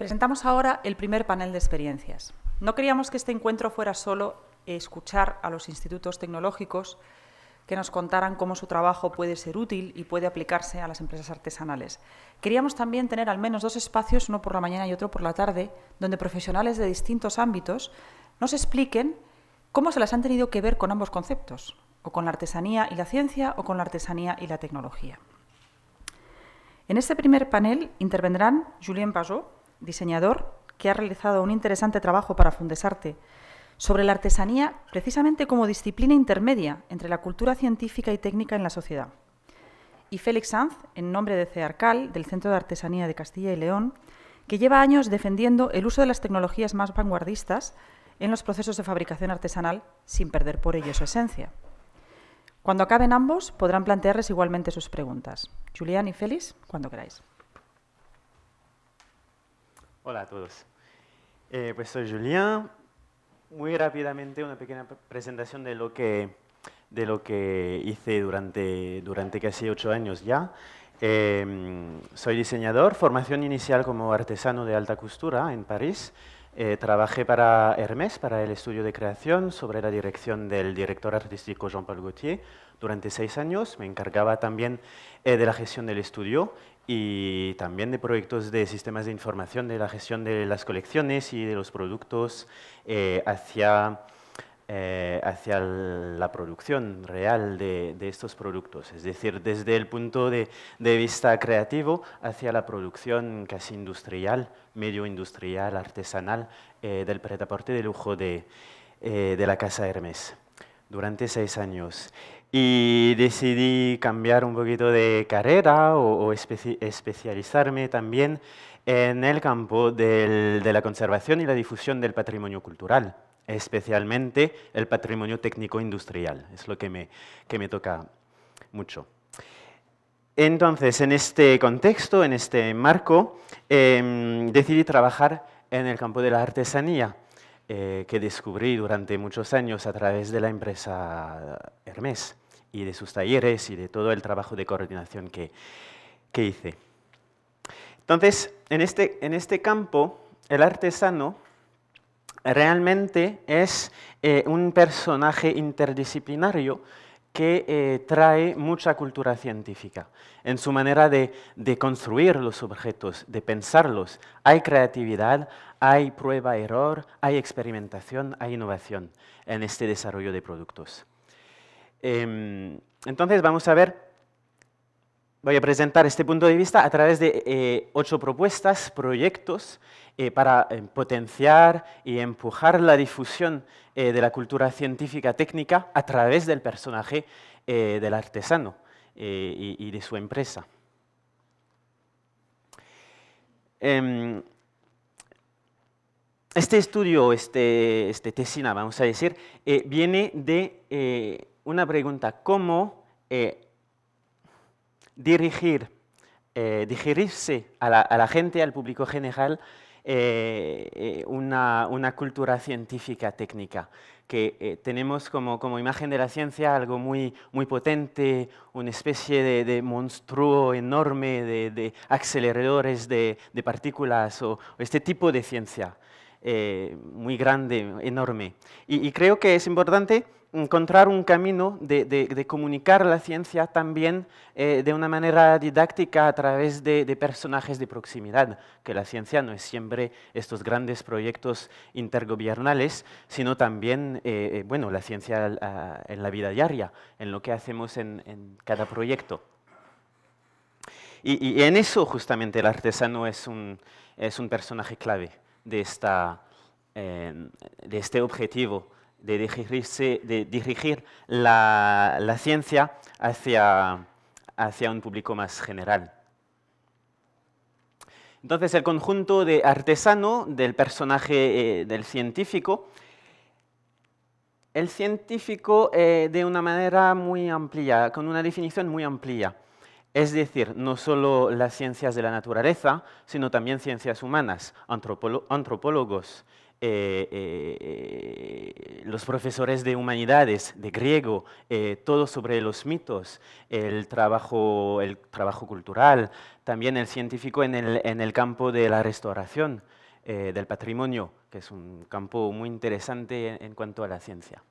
Presentamos ahora el primer panel de experiencias. No queríamos que este encuentro fuera solo escuchar a los institutos tecnológicos que nos contaran cómo su trabajo puede ser útil y puede aplicarse a las empresas artesanales. Queríamos también tener al menos dos espacios, uno por la mañana y otro por la tarde, donde profesionales de distintos ámbitos nos expliquen cómo se las han tenido que ver con ambos conceptos, o con la artesanía y la ciencia, o con la artesanía y la tecnología. En este primer panel intervendrán Julien Pajot, diseñador, que ha realizado un interesante trabajo para Fundesarte sobre la artesanía precisamente como disciplina intermedia entre la cultura científica y técnica en la sociedad. Y Félix Sanz, en nombre de CEARCAL, del Centro de Artesanía de Castilla y León, que lleva años defendiendo el uso de las tecnologías más vanguardistas en los procesos de fabricación artesanal sin perder por ello su esencia. Cuando acaben ambos podrán plantearles igualmente sus preguntas. Julián y Félix, cuando queráis. Hola a todos. Eh, pues soy Julián. Muy rápidamente una pequeña presentación de lo que, de lo que hice durante, durante casi ocho años ya. Em, soy diseñador, formación inicial como artesano de alta costura en París. Eh, trabajé para Hermès, para el estudio de creación, sobre la dirección del director artístico Jean-Paul Gaultier durante seis años. Me encargaba también eh, de la gestión del estudio y también de proyectos de sistemas de información de la gestión de las colecciones y de los productos eh, hacia, eh, hacia la producción real de, estos productos. Es decir, desde el punto de, vista creativo hacia la producción casi industrial, medio industrial, artesanal, eh, del pretaporte de lujo de, de la Casa Hermes durante seis años y decidí cambiar un poquito de carrera o, especializarme también en el campo de la conservación y la difusión del patrimonio cultural, especialmente el patrimonio técnico-industrial, es lo que me, toca mucho. Entonces, en este contexto, en este marco, em, decidí trabajar en el campo de la artesanía. Eh, que descubrí durante muchos años a través de la empresa Hermes y de sus talleres y de todo el trabajo de coordinación que, hice. Entonces, este, en este, campo, el artesano realmente es eh, un personaje interdisciplinario que eh, trae mucha cultura científica. En su manera de, construir los objetos, de pensarlos, hay creatividad, hay prueba-error, hay experimentación, hay innovación en este desarrollo de productos. Em, entonces vamos a ver, voy a presentar este punto de vista a través de eh, ocho propuestas, proyectos eh, para eh, potenciar y empujar la difusión eh, de la cultura científica técnica a través del personaje del artesano y, de su empresa. Em, este estudio, este, este, tesina, vamos a decir, viene de una pregunta, ¿cómo dirigir a la, gente, al público general, eh, eh, una, cultura científica técnica, que eh, tenemos como, imagen de la ciencia algo muy, potente, una especie de, monstruo enorme de, aceleradores de, partículas o, este tipo de ciencia muy grande, enorme. y creo que es importante encontrar un camino de, comunicar la ciencia también eh, de una manera didáctica a través de, personajes de proximidad, que la ciencia no es siempre estos grandes proyectos intergobiernales, sino también, eh, eh, bueno, la ciencia en la vida diaria, en lo que hacemos en, cada proyecto. Y, en eso justamente el artesano es un, personaje clave de este objetivo de de dirigir la, ciencia hacia, un público más general. Entonces, el conjunto de artesano, del personaje eh, del científico, el científico eh, de una manera muy amplia, con una definición muy amplia. Es decir, no solo las ciencias de la naturaleza, sino también ciencias humanas, antropólogos, eh, eh, los profesores de humanidades, de griego, eh, todo sobre los mitos, el trabajo, el trabajo cultural, también el científico en el, campo de la restauración del patrimonio, que es un campo muy interesante en, cuanto a la ciencia.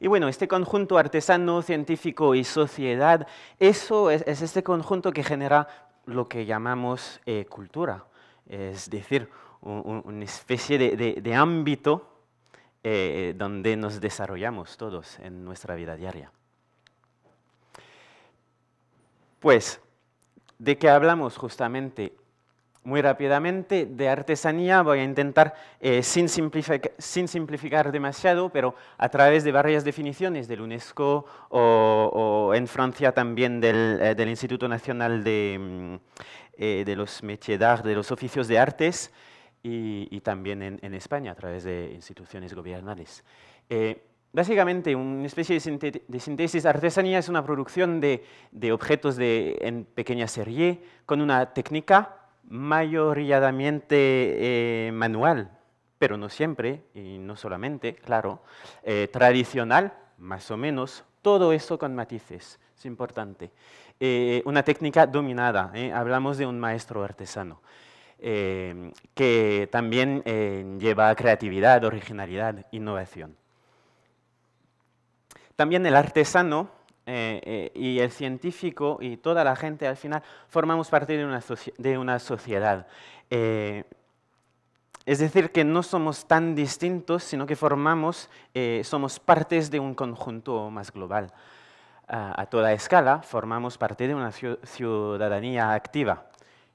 Y bueno, este conjunto artesano, científico y sociedad, eso es, es este conjunto que genera lo que llamamos cultura, es decir, una especie de, ámbito eh, donde nos desarrollamos todos en nuestra vida diaria. Pues, ¿de qué hablamos justamente? Muy rápidamente, de artesanía voy a intentar, eh, sin, simplificar demasiado, pero a través de varias definiciones del UNESCO o, en Francia también del, eh, Instituto Nacional de, mm, los Métiers de los Oficios de Artes, y, también en, España a través de instituciones gubernamentales. Eh, básicamente, una especie de, síntesis artesanía es una producción de, de objetos de, en pequeña serie con una técnica mayoritariamente eh, manual, pero no siempre, y no solamente, claro, eh, tradicional, más o menos, todo eso con matices, es importante. una técnica dominada, hablamos de un maestro artesano. Em, que también lleva em, lleva creatividad, originalidad, innovación. También el artesano eh, eh, y el científico y toda la gente al final formamos parte de una, sociedad. Eh, es decir, que no somos tan distintos, sino que formamos, somos partes de un conjunto más global. a toda escala, formamos parte de una ciudadanía activa.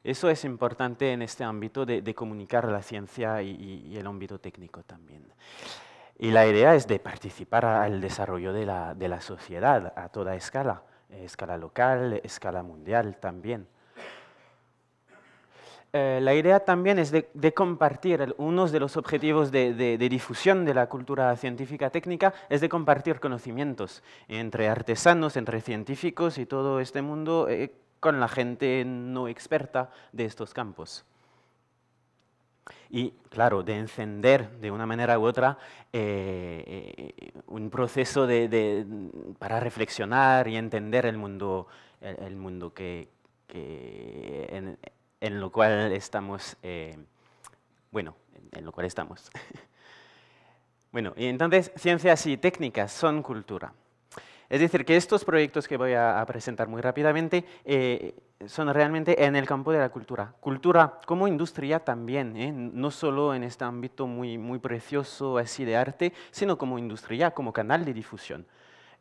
Eso es importante en este ámbito de, comunicar la ciencia y, el ámbito técnico también. Y la idea es de participar al desarrollo de la, sociedad a toda escala, escala local, escala mundial también. Eh, la idea también es de, compartir, uno de los objetivos de, difusión de la cultura científica técnica es de compartir conocimientos entre artesanos, entre científicos y todo este mundo, eh, con la gente no experta de estos campos. Y claro, de encender de una manera u otra eh, eh, un proceso para reflexionar y entender el mundo, el, mundo que, en, lo cual estamos, eh, bueno, en lo cual estamos. bueno, y entonces ciencias y técnicas son cultura. Es decir, que estos proyectos que voy a, presentar muy rápidamente eh, son realmente en el campo de la cultura. Cultura como industria también, ¿eh? no solo en este ámbito muy, muy precioso así de arte, sino como industria, como canal de difusión.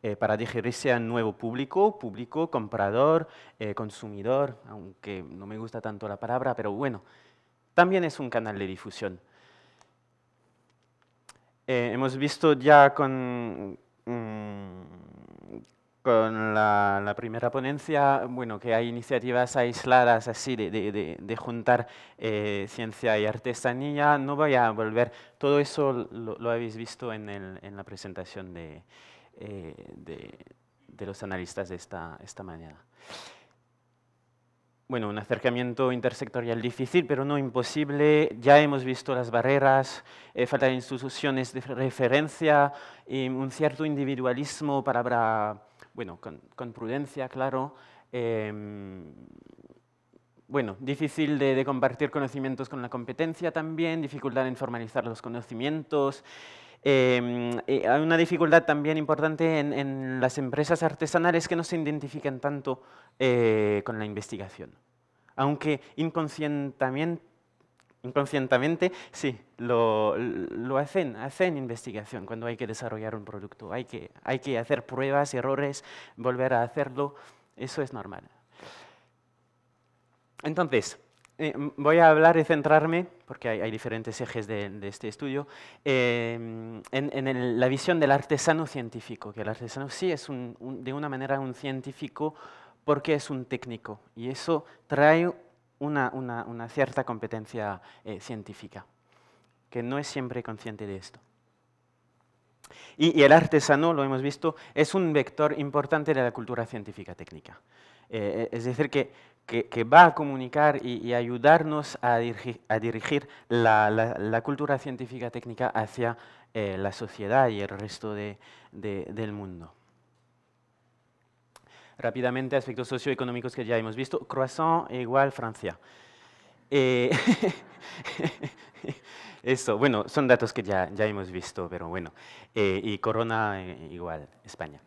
Eh, para digerirse a nuevo público, público, comprador, consumidor, aunque no me gusta tanto la palabra, pero bueno, también es un canal de difusión. hemos visto ya con, mm, con la, primera ponencia, bueno, que hay iniciativas aisladas así de, juntar eh, ciencia y artesanía. No voy a volver, todo eso lo, habéis visto en, la presentación eh, de, los analistas de esta, esta mañana. Bueno, un acercamiento intersectorial difícil, pero no imposible. Ya hemos visto las barreras, eh, falta de instituciones de referencia, y un cierto individualismo, palabra bueno, con, prudencia, claro. Em, bueno, difícil de, compartir conocimientos con la competencia también, dificultad en formalizar los conocimientos. Em, hay una dificultad también importante en, en, las empresas artesanales que no se identifican tanto eh, con la investigación. Aunque inconscientemente inconscientemente, sí, lo, hacen, hacen investigación cuando hay que desarrollar un producto. Hay que, hacer pruebas, errores, volver a hacerlo. Eso es normal. Entonces, eh, voy a hablar y centrarme, porque hay, diferentes ejes de, este estudio, eh, en, la visión del artesano científico, que el artesano sí es de una manera un científico porque es un técnico y eso trae una, cierta competencia eh, científica, que no es siempre consciente de esto. Y, el artesano, lo hemos visto, es un vector importante de la cultura científica técnica. Eh, eh, es decir, que, va a comunicar y, ayudarnos a dirigir, la, cultura científica técnica hacia la sociedad y el resto del mundo rápidamente aspectos socioeconómicos que ya hemos visto. Croissant igual Francia. Eh, eso, bueno, son datos que ya, hemos visto, pero bueno. Eh, y Corona eh, igual España.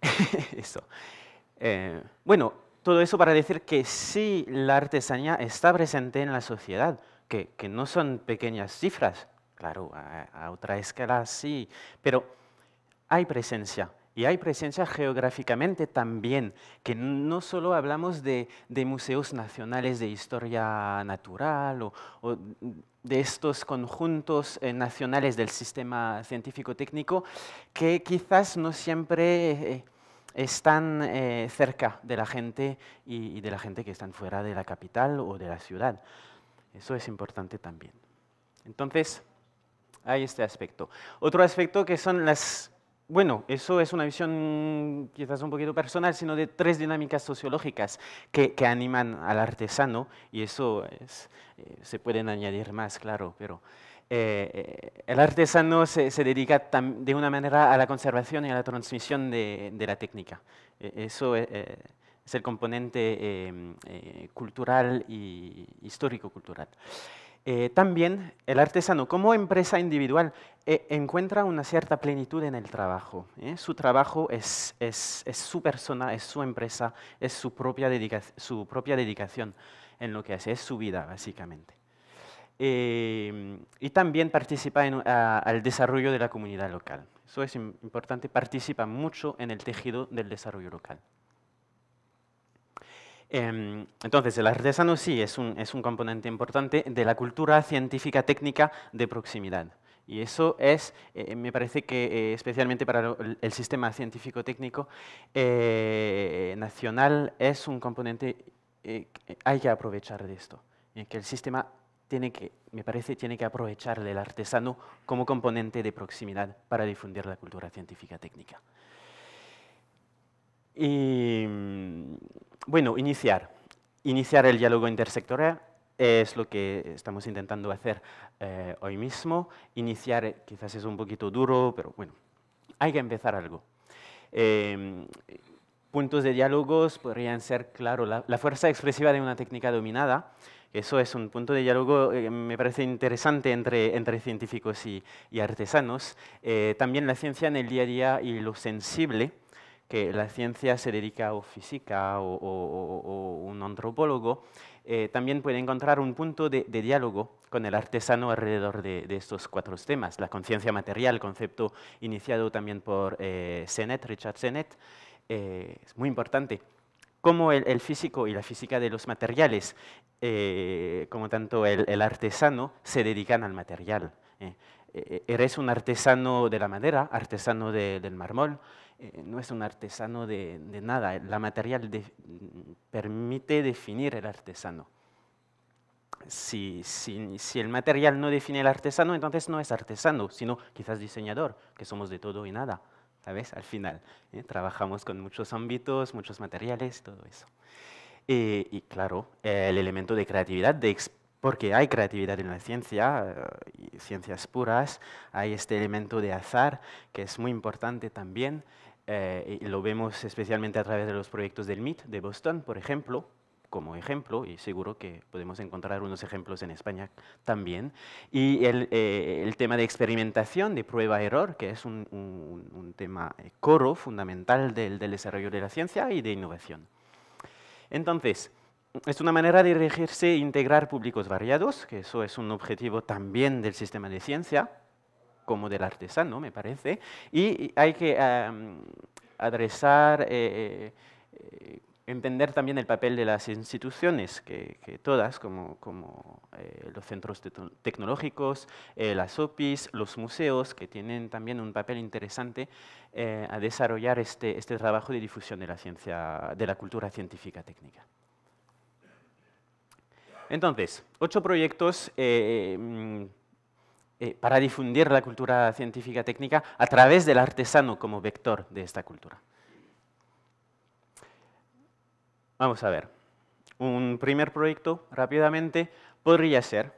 eso. bueno, todo eso para decir que sí, la artesanía está presente en la sociedad, que, no son pequeñas cifras, claro, a otra escala sí, pero hay presencia. Y hay presencia geográficamente también, que no solo hablamos de, museos nacionales de historia natural o, de estos conjuntos eh, nacionales del sistema científico-técnico, que quizás no siempre eh, están eh, cerca de la gente y, y de la gente que están fuera de la capital o de la ciudad. Eso es importante también. Entonces, hay este aspecto. Otro aspecto que son las bueno, eso es una visión quizás un poquito personal, sino de tres dinámicas sociológicas que, animan al artesano, y eso eh, se pueden añadir más, claro, pero eh, eh, el artesano se, dedica de una manera a la conservación y a la transmisión de, la técnica. E, eso es, es el componente cultural y histórico-cultural. Eh, también el artesano como empresa individual eh, encuentra una cierta plenitud en el trabajo. ¿eh? Su trabajo es, su persona, es su empresa, es su propia, dedicación en lo que hace, es su vida básicamente. y también participa en, el al desarrollo de la comunidad local. Eso es importante, participa mucho en el tejido del desarrollo local. Em, entonces, el artesano sí es un, componente importante de la cultura científica técnica de proximidad. Y eso es, eh, eh, me parece que eh, especialmente para el, sistema científico-técnico nacional es un componente que hay que aprovechar de esto. que el sistema tiene que, me parece, tiene que aprovechar el artesano como componente de proximidad para difundir la cultura científica-técnica. Y mm, bueno, iniciar. Iniciar el diálogo intersectorial es lo que estamos intentando hacer eh, hoy mismo. Iniciar quizás es un poquito duro, pero bueno, hay que empezar algo. Em, puntos de diálogos podrían ser, claro, la, fuerza expresiva de una técnica dominada. Eso es un punto de diálogo que eh, me parece interesante entre, científicos y artesanos. Eh, también la ciencia en el día a día y lo sensible que la ciencia se dedica a física o, un antropólogo, eh, también puede encontrar un punto de, diálogo con el artesano alrededor de, estos cuatro temas. La conciencia material, concepto iniciado también por eh, Richard Sennett, eh, es muy importante. Cómo el, físico y la física de los materiales, como tanto el, artesano, se dedican al material. eres un artesano de la madera, artesano del mármol, eh, no es un artesano de, nada. La material mm, permite definir el artesano. Si, el material no define el artesano, entonces no es artesano, sino quizás diseñador, que somos de todo y nada, ¿sabes? Al final, ¿eh? trabajamos con muchos ámbitos, muchos materiales, todo eso. Eh, y claro, el elemento de creatividad, de porque hay creatividad en la ciencia, y ciencias puras, hay este elemento de azar que es muy importante también, eh, y lo vemos especialmente a través de los proyectos del MIT de Boston, por ejemplo, como ejemplo, y seguro que podemos encontrar unos ejemplos en España también. Y el, eh, tema de experimentación, de prueba-error, que es un, tema eh, coro fundamental del, del desarrollo de la ciencia y de innovación. Entonces, es una manera de regirse e integrar públicos variados, que eso es un objetivo también del sistema de ciencia, como del artesano, me parece, y hay que adresar, eh, eh, entender también el papel de las instituciones, que, todas, como, eh, los centros tecnológicos, las OPIs, los museos, que tienen también un papel interesante a desarrollar este, este trabajo de difusión de la, ciencia, de la cultura científica técnica. Entonces, ocho proyectos eh, para difundir la cultura científica técnica a través del artesano como vector de esta cultura. Vamos a ver. Un primer proyecto, rápidamente, podría ser,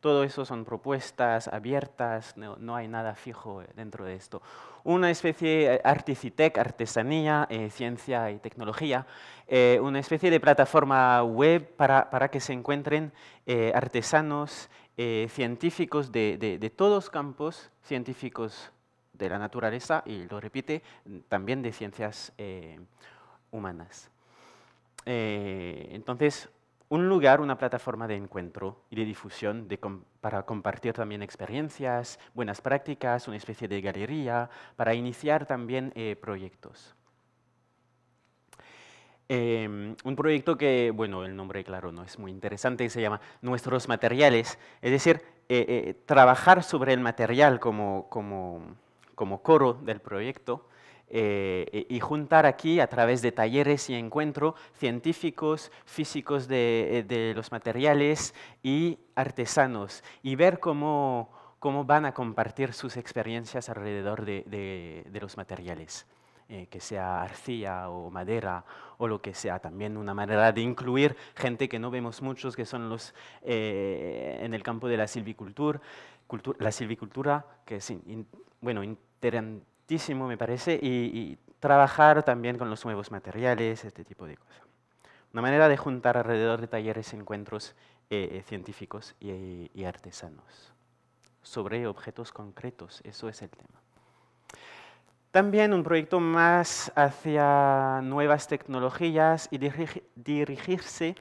todo eso son propuestas abiertas, no, hay nada fijo dentro de esto, una especie de eh, articitec, artesanía, eh, ciencia y tecnología, una especie de plataforma web para, que se encuentren artesanos eh, científicos de, todos campos, científicos de la naturaleza, y lo repite, mm, también de ciencias eh, humanas. Eh, entonces, un lugar, una plataforma de encuentro y de difusión para compartir también experiencias, buenas prácticas, una especie de galería, para iniciar también proyectos. Em, un proyecto que, bueno, el nombre claro no es muy interesante, se llama Nuestros Materiales, es decir, eh, eh, trabajar sobre el material como, como, como coro del proyecto eh, e, y juntar aquí a través de talleres y encuentros científicos, físicos de, los materiales y artesanos y ver cómo, cómo van a compartir sus experiencias alrededor de, de los materiales. Eh, que sea arcilla o madera o lo que sea. También una manera de incluir gente que no vemos muchos, que son los eh, en el campo de la silvicultura, la silvicultura, que es bueno, interesantísimo me parece, y, trabajar también con los nuevos materiales, este tipo de cosas. Una manera de juntar alrededor de talleres, encuentros eh, científicos y artesanos sobre objetos concretos, eso es el tema. También un proyecto más hacia nuevas tecnologías y dirigirse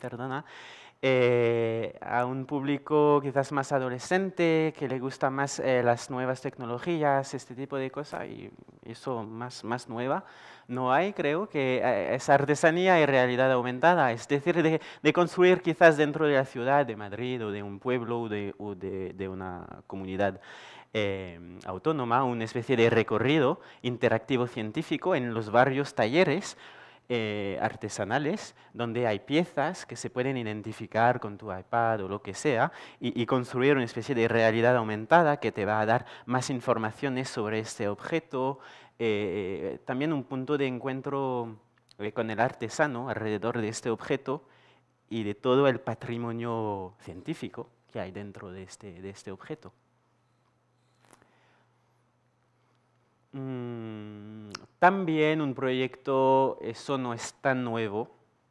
eh, a un público quizás más adolescente, que le gusta más eh, las nuevas tecnologías, este tipo de cosas, y eso más, más nueva. No hay, creo, que eh, es artesanía y realidad aumentada, es decir, de, construir quizás dentro de la ciudad, de Madrid, o de un pueblo, o de una comunidad. Em, autónoma una especie de recorrido interactivo científico en los barrios talleres eh, artesanales donde hay piezas que se pueden identificar con tu iPad o lo que sea y, construir una especie de realidad aumentada que te va a dar más informaciones sobre este objeto, eh, también un punto de encuentro eh, con el artesano alrededor de este objeto y de todo el patrimonio científico que hay dentro de este, este objeto. Mm, también un proyecto, eso no es tan nuevo,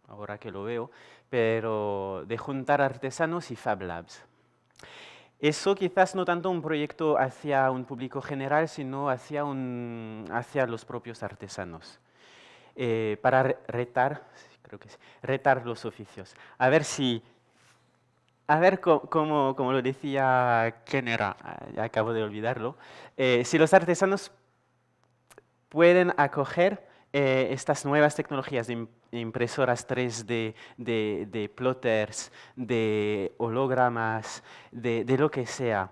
ahora que lo veo, pero de juntar artesanos y Fab Labs. Eso quizás no tanto un proyecto hacia un público general, sino hacia, un, hacia los propios artesanos, eh, para retar, creo que retar los oficios. A ver si, a ver cómo, lo decía Kenera, acabo de olvidarlo, eh, si los artesanos pueden acoger eh, estas nuevas tecnologías de impresoras 3D, de, plotters, de hologramas, de, lo que sea.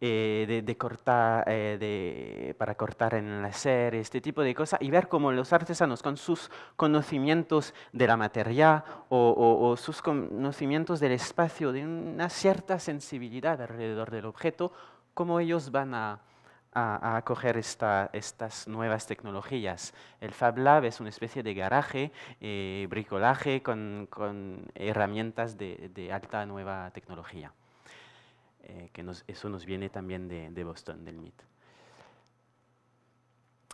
Eh, de, cortar, eh, para cortar en láser, este tipo de cosas, y ver cómo los artesanos con sus conocimientos de la materia o, o, sus conocimientos del espacio, de una cierta sensibilidad alrededor del objeto, cómo ellos van a, a, acoger estas nuevas tecnologías. El Fab Lab es una especie de garaje, eh, bricolaje con, herramientas de, alta nueva tecnología. Eh, que eso nos viene también de, Boston, del MIT.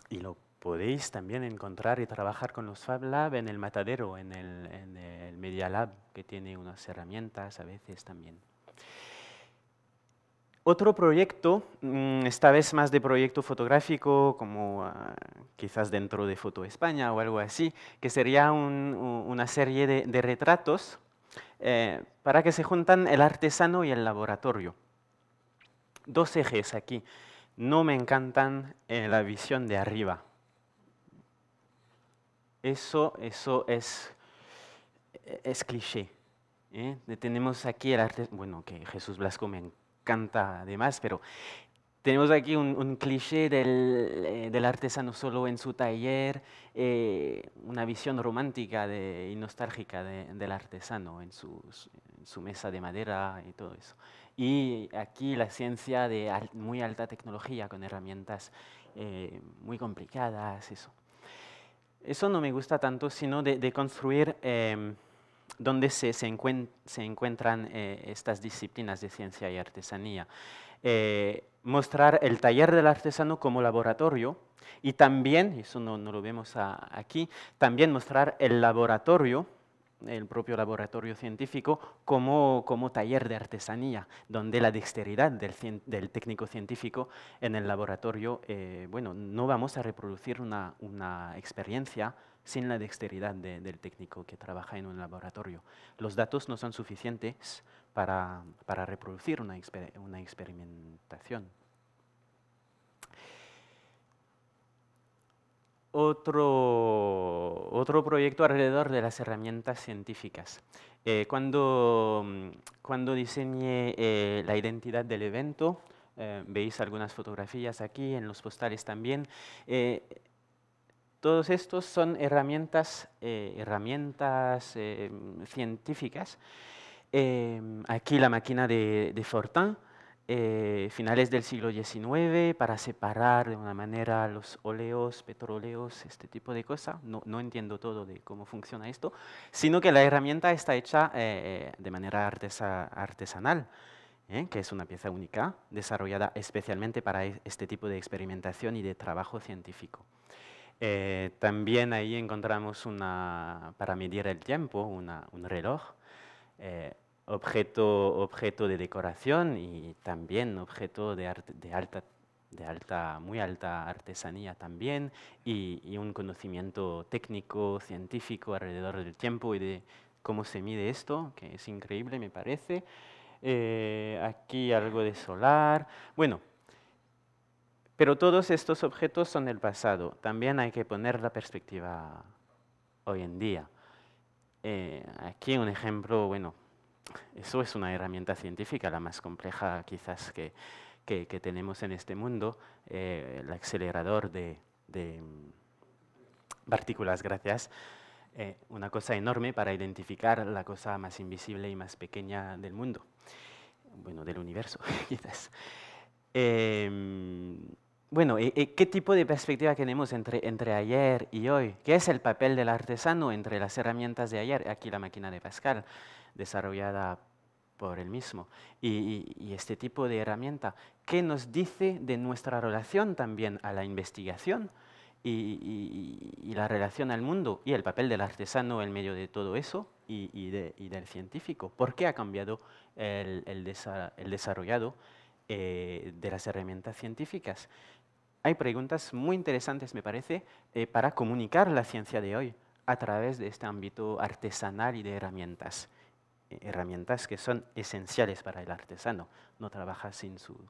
Y lo podéis también encontrar y trabajar con los Fab Lab en el Matadero, en el, en el Media Lab, que tiene unas herramientas a veces también. Otro proyecto, mm, esta vez más de proyecto fotográfico, como ah, quizás dentro de Foto España o algo así, que sería una serie de, retratos eh, para que se juntan el artesano y el laboratorio. Dos ejes aquí. No me encantan eh, la visión de arriba. Eso, eso es, e, es cliché. ¿eh? Tenemos aquí el arte... Bueno, que Jesús Blasco me canta además, pero tenemos aquí un, cliché eh, del, artesano solo en su taller, eh, una visión romántica de, y nostálgica del artesano en su, mesa de madera y todo eso. Y aquí la ciencia de muy alta tecnología con herramientas eh, muy complicadas, eso. Eso no me gusta tanto, sino de, construir... Em, donde se, encuentran eh, estas disciplinas de ciencia y artesanía. Eh, mostrar el taller del artesano como laboratorio y también, eso no, lo vemos aquí, también mostrar el laboratorio, el propio laboratorio científico, como, taller de artesanía, donde la dexteridad del, técnico científico en el laboratorio, eh, bueno, no vamos a reproducir una, una experiencia sin la dexteridad del técnico que trabaja en un laboratorio. Los datos no son suficientes para, para reproducir una, una experimentación. Otro, otro, proyecto alrededor de las herramientas científicas. Eh, cuando, cuando diseñé eh, la identidad del evento, eh, veis algunas fotografías aquí, en los postales también, todos estos son herramientas, eh, em, científicas. Em, aquí la máquina de, Fortin, eh, finales del siglo XIX, para separar de una manera los óleos, petróleos, este tipo de cosas. No, entiendo todo de cómo funciona esto, sino que la herramienta está hecha eh, de manera artesanal. que es una pieza única, desarrollada especialmente para e, este tipo de experimentación y de trabajo científico. Eh, también ahí encontramos una, para medir el tiempo, un reloj, eh, objeto, objeto de decoración y también objeto de, de, alta, de alta, muy alta artesanía también y, un conocimiento técnico, científico alrededor del tiempo y de cómo se mide esto, que es increíble me parece. Eh, aquí algo de solar. Bueno, pero todos estos objetos son el pasado. También hay que poner la perspectiva hoy en día. Eh, aquí un ejemplo, bueno, eso es una herramienta científica, la más compleja quizás que, que, tenemos en este mundo, eh, el acelerador de, de mm, partículas, gracias. Eh, una cosa enorme para identificar la cosa más invisible y más pequeña del mundo, bueno, del universo quizás. Em, bueno, ¿qué tipo de perspectiva tenemos entre, ayer y hoy? ¿Qué es el papel del artesano entre las herramientas de ayer? Aquí la máquina de Pascal, desarrollada por él mismo. Y, este tipo de herramienta, ¿qué nos dice de nuestra relación también a la investigación y, la relación al mundo y el papel del artesano en medio de todo eso y, del científico? ¿Por qué ha cambiado el, desarrollado eh, de las herramientas científicas? hay preguntas muy interesantes, me parece, eh, para comunicar la ciencia de hoy a través de este ámbito artesanal y de herramientas. Eh, herramientas que son esenciales para el artesano, no trabaja sin, sus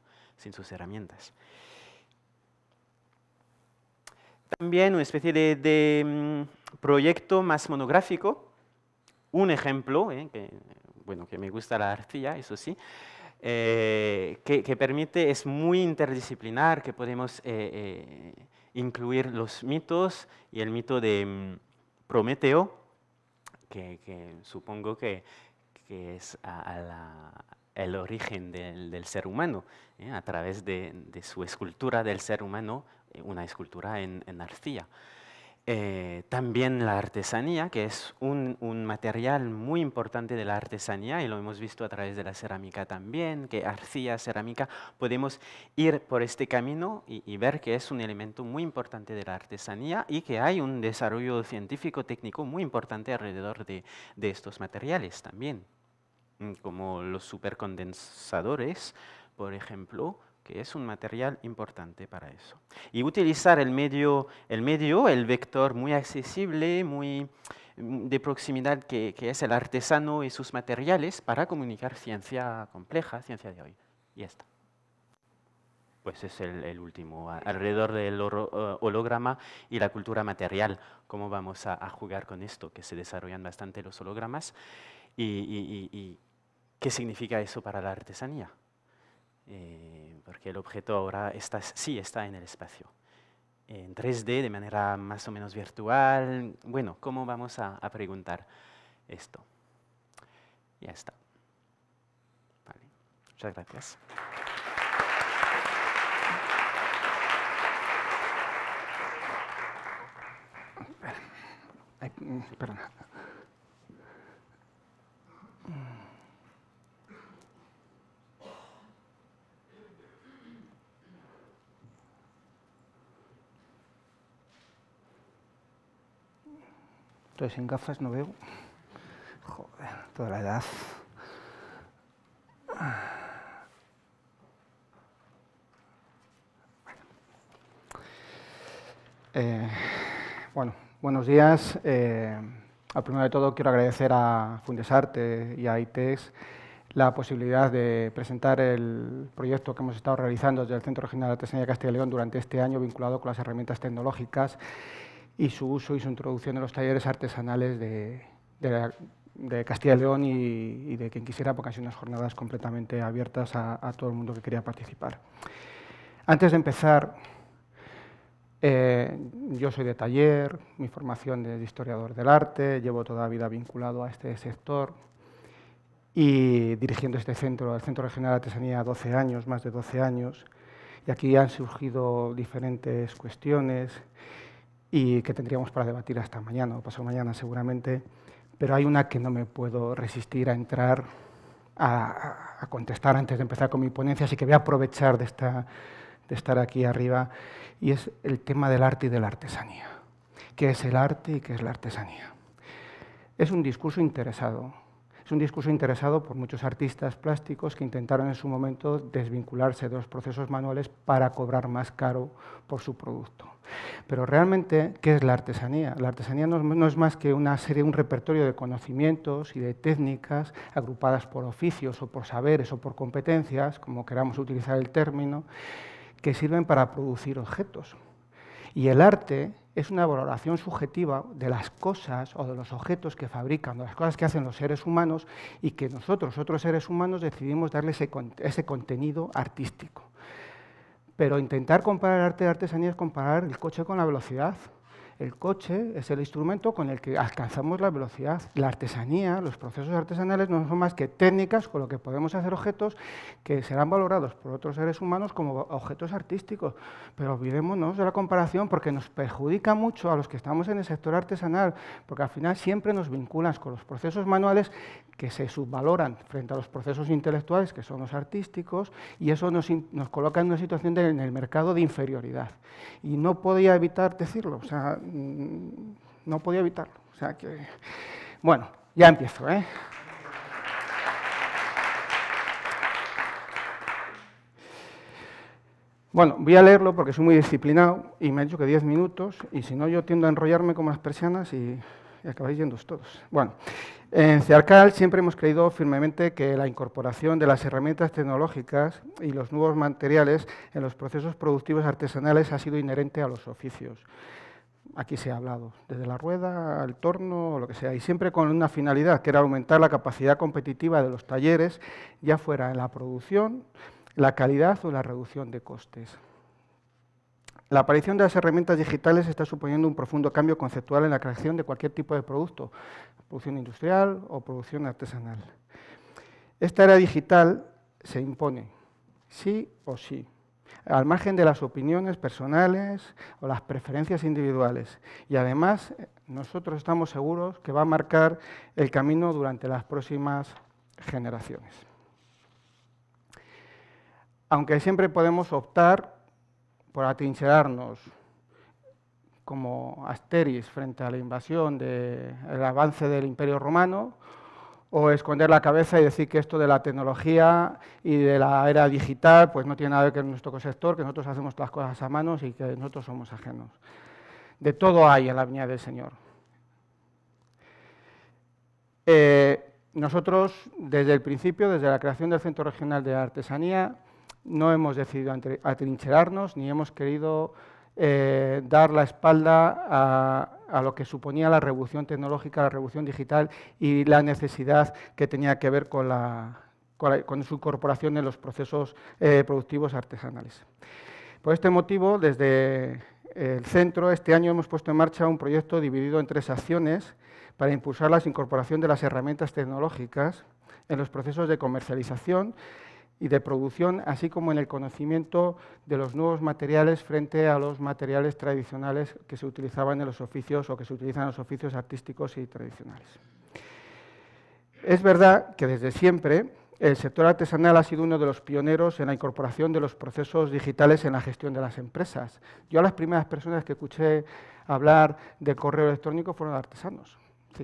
herramientas. También una especie de, mm, proyecto más monográfico, un ejemplo, eh, que, bueno, que me gusta la artilla, eso sí, eh, que, permite, es muy interdisciplinar, que podemos eh, eh, incluir los mitos y el mito de mm, Prometeo, que, supongo que, es el origen del, ser humano, a través de, su escultura del ser humano, una escultura en, en arcilla. Eh, también la artesanía, que es un, material muy importante de la artesanía y lo hemos visto a través de la cerámica también, que arcilla, cerámica, podemos ir por este camino y, ver que es un elemento muy importante de la artesanía y que hay un desarrollo científico-técnico muy importante alrededor de, de estos materiales también, mm, como los supercondensadores, por ejemplo, que es un material importante para eso. Y utilizar el medio, el, medio, el vector muy accesible, muy mm, de proximidad que, es el artesano y sus materiales para comunicar ciencia compleja, ciencia de hoy. Y esto Pues es el, último, alrededor del holograma y la cultura material, cómo vamos a, jugar con esto, que se desarrollan bastante los hologramas, y qué significa eso para la artesanía. Eh, porque el objeto ahora está, sí está en el espacio. En 3D, de manera más o menos virtual, bueno, ¿cómo vamos a, preguntar esto? Ya está. Muchas gracias. Perdón. Estoy sin gafas no veo. Joder, toda la edad. Eh, bueno, buenos días. Eh, al primero de todo quiero agradecer a Fundesarte y a ITEX la posibilidad de presentar el proyecto que hemos estado realizando desde el Centro Regional de Artesanía de Castilla y León durante este año vinculado con las herramientas tecnológicas y su uso y su introducción en los talleres artesanales de, Castilla y León y, de quien quisiera, porque han sido unas jornadas completamente abiertas a, todo el mundo que quería participar. Antes de empezar, eh, yo soy de taller, mi formación es de historiador del arte, llevo toda la vida vinculado a este sector y dirigiendo este centro, el Centro Regional de Artesanía, 12 años, más de 12 años. Y aquí han surgido diferentes cuestiones y que tendríamos para debatir hasta mañana o pasado mañana seguramente, pero hay una que no me puedo resistir a entrar a, contestar antes de empezar con mi ponencia, así que voy a aprovechar de, esta, de estar aquí arriba, y es el tema del arte y de la artesanía. ¿Qué es el arte y qué es la artesanía? Es un discurso interesado, es un discurso interesado por muchos artistas plásticos que intentaron en su momento desvincularse de los procesos manuales para cobrar más caro por su producto. Pero realmente, ¿qué es la artesanía? La artesanía no, es más que una serie, un repertorio de conocimientos y de técnicas agrupadas por oficios o por saberes o por competencias, como queramos utilizar el término, que sirven para producir objetos. Y el arte es una valoración subjetiva de las cosas o de los objetos que fabrican, de las cosas que hacen los seres humanos y que nosotros, otros seres humanos, decidimos darle ese, contenido artístico. Pero intentar comparar arte de artesanía es comparar el coche con la velocidad el coche es el instrumento con el que alcanzamos la velocidad. La artesanía, los procesos artesanales no son más que técnicas con lo que podemos hacer objetos que serán valorados por otros seres humanos como objetos artísticos. Pero olvidémonos de la comparación porque nos perjudica mucho a los que estamos en el sector artesanal, porque al final siempre nos vinculas con los procesos manuales que se subvaloran frente a los procesos intelectuales, que son los artísticos, y eso nos, coloca en una situación en el mercado de inferioridad. Y no podía evitar decirlo. O Mm, no podía evitarlo. O sea que, bueno, ya empiezo. ¿eh? Bueno, voy a leerlo porque soy muy disciplinado y me ha dicho que diez minutos y si no yo tiendo a enrollarme como las persianas y, acabáis yendo todos. Bueno, en CEARCAL siempre hemos creído firmemente que la incorporación de las herramientas tecnológicas y los nuevos materiales en los procesos productivos artesanales ha sido inherente a los oficios aquí se ha hablado, desde la rueda al torno, lo que sea, y siempre con una finalidad, que era aumentar la capacidad competitiva de los talleres, ya fuera en la producción, la calidad o la reducción de costes. La aparición de las herramientas digitales está suponiendo un profundo cambio conceptual en la creación de cualquier tipo de producto, producción industrial o producción artesanal. Esta era digital se impone, sí o sí al margen de las opiniones personales o las preferencias individuales. Y además, nosotros estamos seguros que va a marcar el camino durante las próximas generaciones. Aunque siempre podemos optar por atrincherarnos como Asteris frente a la invasión del avance del Imperio Romano o esconder la cabeza y decir que esto de la tecnología y de la era digital pues no tiene nada que ver con nuestro sector, que nosotros hacemos las cosas a manos y que nosotros somos ajenos. De todo hay en la viña del Señor. Eh, nosotros, desde el principio, desde la creación del Centro Regional de Artesanía, no hemos decidido atrincherarnos ni hemos querido eh, dar la espalda a, a lo que suponía la revolución tecnológica, la revolución digital y la necesidad que tenía que ver con, su incorporación en los procesos eh, productivos artesanales. Por este motivo, desde el centro, este año hemos puesto en marcha un proyecto dividido en tres acciones para impulsar la incorporación de las herramientas tecnológicas en los procesos de comercialización y de producción, así como en el conocimiento de los nuevos materiales frente a los materiales tradicionales que se utilizaban en los oficios o que se utilizan en los oficios artísticos y tradicionales. Es verdad que desde siempre el sector artesanal ha sido uno de los pioneros en la incorporación de los procesos digitales en la gestión de las empresas. Yo a las primeras personas que escuché hablar de correo electrónico fueron artesanos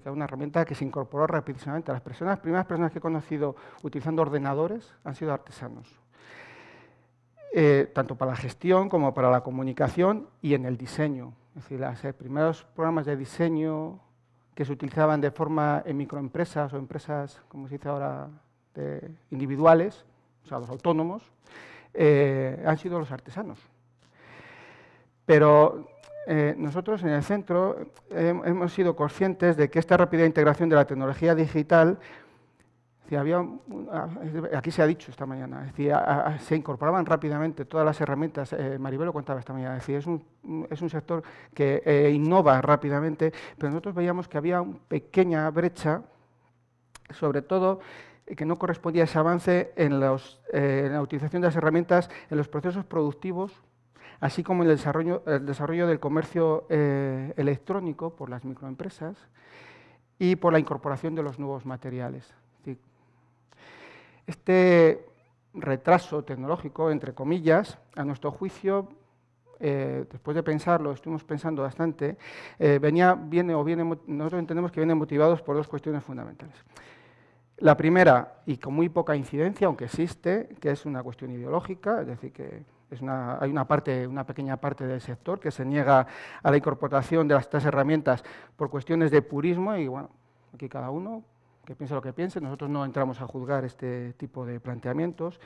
una herramienta que se incorporó a Las personas, las primeras personas que he conocido utilizando ordenadores han sido artesanos, eh, tanto para la gestión como para la comunicación y en el diseño. Es decir, los eh, primeros programas de diseño que se utilizaban de forma en microempresas o empresas, como se dice ahora, individuales, o sea, los autónomos, eh, han sido los artesanos. Pero eh, nosotros en el centro eh, hemos sido conscientes de que esta rápida integración de la tecnología digital había, ah, aquí se ha dicho esta mañana, se incorporaban rápidamente todas las herramientas, eh, Maribel lo contaba esta mañana, es es un, sector que eh, innova rápidamente, pero nosotros veíamos que había una pequeña brecha, sobre todo que no correspondía a ese avance en, en la utilización de las herramientas en los procesos productivos así como el desarrollo, el desarrollo del comercio eh, electrónico por las microempresas y por la incorporación de los nuevos materiales. Este retraso tecnológico, entre comillas, a nuestro juicio, eh, después de pensarlo, estuvimos pensando bastante, eh, viene, o viene, nosotros entendemos que viene motivados por dos cuestiones fundamentales. La primera, y con muy poca incidencia, aunque existe, que es una cuestión ideológica, es decir, que hay una, parte, una pequeña parte del sector que se niega a la incorporación de estas herramientas por cuestiones de purismo y bueno, aquí cada uno que piense lo que piense, nosotros no entramos a juzgar este tipo de planteamientos.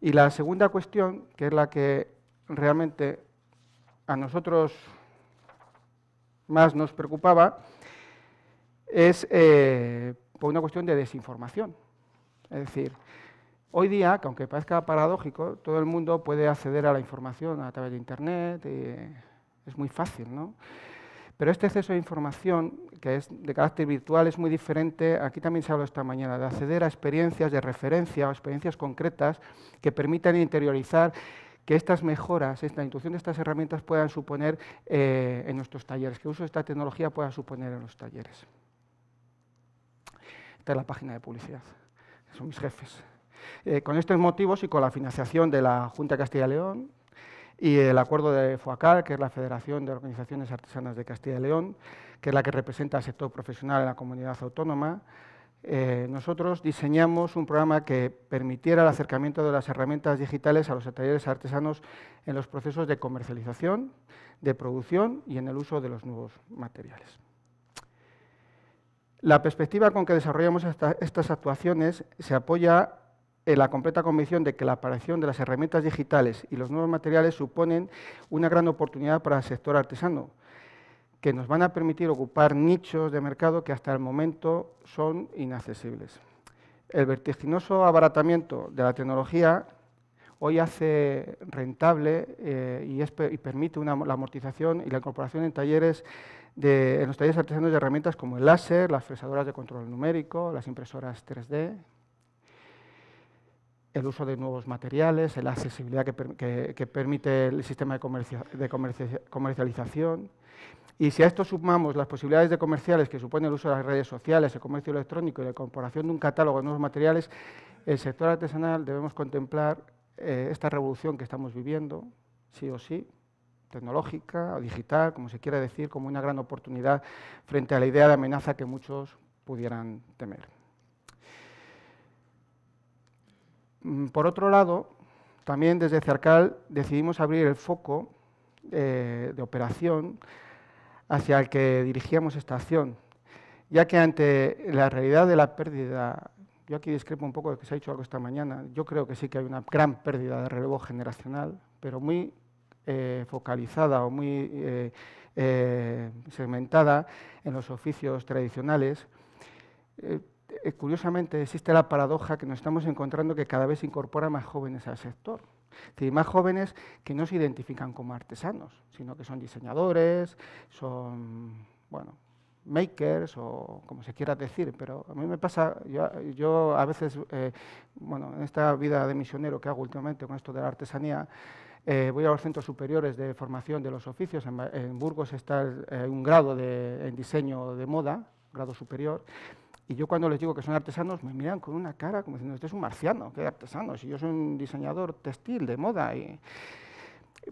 Y la segunda cuestión, que es la que realmente a nosotros más nos preocupaba, es eh, por una cuestión de desinformación. Es decir, Hoy día, que aunque parezca paradójico, todo el mundo puede acceder a la información a través de Internet, eh, es muy fácil, ¿no? Pero este acceso a información, que es de carácter virtual, es muy diferente, aquí también se habló esta mañana, de acceder a experiencias de referencia o experiencias concretas que permitan interiorizar que estas mejoras, esta intuición de estas herramientas puedan suponer eh, en nuestros talleres, que el uso de esta tecnología pueda suponer en los talleres. Esta es la página de publicidad, son mis jefes. Eh, con estos motivos y con la financiación de la Junta de Castilla y León y el acuerdo de FOACAL, que es la Federación de Organizaciones Artesanas de Castilla y León, que es la que representa al sector profesional en la comunidad autónoma, eh, nosotros diseñamos un programa que permitiera el acercamiento de las herramientas digitales a los talleres artesanos en los procesos de comercialización, de producción y en el uso de los nuevos materiales. La perspectiva con que desarrollamos estas actuaciones se apoya en la completa convicción de que la aparición de las herramientas digitales y los nuevos materiales suponen una gran oportunidad para el sector artesano, que nos van a permitir ocupar nichos de mercado que hasta el momento son inaccesibles. El vertiginoso abaratamiento de la tecnología hoy hace rentable eh, y, permite la amortización y la incorporación en talleres de, en los talleres artesanos de herramientas como el láser, las fresadoras de control numérico, las impresoras 3D, el uso de nuevos materiales, la accesibilidad que, permite el sistema de, comercialización. Y si a esto sumamos las posibilidades de comerciales que supone el uso de las redes sociales, el comercio electrónico y la incorporación de un catálogo de nuevos materiales, el sector artesanal debemos contemplar eh, esta revolución que estamos viviendo, sí o sí, tecnológica o digital, como se quiera decir, como una gran oportunidad frente a la idea de amenaza que muchos pudieran temer. Mm, por otro lado, también desde Cercal decidimos abrir el foco eh, de operación hacia el que dirigíamos esta acción, ya que ante la realidad de la pérdida, yo aquí discrepo un poco de que se ha dicho algo esta mañana, yo creo que sí que hay una gran pérdida de relevo generacional, pero muy eh, focalizada o muy eh, segmentada en los oficios tradicionales, eh, curiosamente existe la paradoja que nos estamos encontrando que cada vez se incorpora más jóvenes al sector. Es más jóvenes que no se identifican como artesanos, sino que son diseñadores, son, bueno, makers o como se quiera decir, pero a mí me pasa, yo, a veces, eh, bueno, en esta vida de misionero que hago últimamente con esto de la artesanía, eh, voy a los centros superiores de formación de los oficios, en, Burgos está un grado de, en diseño de moda, grado superior, y yo cuando les digo que son artesanos me miran con una cara como diciendo, este es un marciano, qué artesano, si yo soy un diseñador textil de moda. Y,